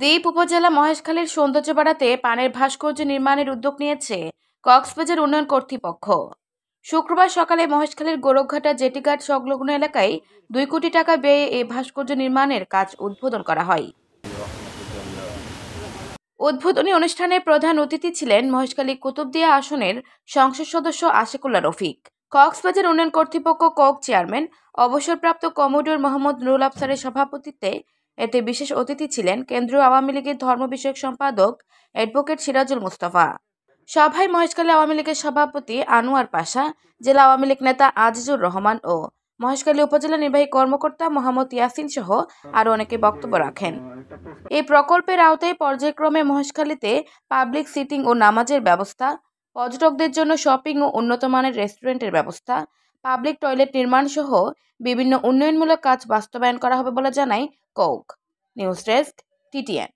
দ্বীপ উপজেলা মহেশখালীর সৌন্দর্য বাড়াতে পানের ভাস্কর্য নির্মাণের উদ্যোগ নিয়েছে কক্সবাজার উন্নয়ন কর্তৃপক্ষ শুক্রবার সকালে মহেশখালীর গোরখঘাটা জেটিঘাট সংলগ্ন এলাকায় দুই কোটি টাকা ব্যয়ে এই ভাস্কর্য নির্মাণের কাজ উদ্বোধন করা হয় উদ্বোধনী অনুষ্ঠানে প্রধান অতিথি ছিলেন মহেশখালী কুতুবদিয়া আসনের সংসদ সদস্য আশিকুল্লা রফিক কক্সবাজার উন্নয়ন কর্তৃপক্ষ কক চেয়ারম্যান অবসরপ্রাপ্ত কমোডর মোহাম্মদ নুরুল আফসারের সভাপতিত্বে এতে বিশেষ অতিথি ছিলেন কেন্দ্রীয় আওয়ামী লীগের ধর্ম বিষয়ক সম্পাদক অ্যাডভোকেট সিরাজুল মুস্তাফা সভায় মহেশখালী আওয়ামী লীগের সভাপতি আনোয়ার পাশা জেলা আওয়ামী লীগ নেতা আজিজুর রহমান ও মহেশখালী উপজেলা নির্বাহী কর্মকর্তা মোহাম্মদ ইয়াসিন সহ আরও অনেকে বক্তব্য রাখেন এই প্রকল্পের আওতায় পর্যায়ক্রমে মহেশখালীতে পাবলিক সিটিং ও নামাজের ব্যবস্থা পর্যটকদের জন্য শপিং ও উন্নত মানের রেস্টুরেন্টের ব্যবস্থা পাবলিক টয়লেট নির্মাণ সহ বিভিন্ন উন্নয়নমূলক কাজ বাস্তবায়ন করা হবে বলে জানায় কৌক নিউজ ডেস্ক টিটিএন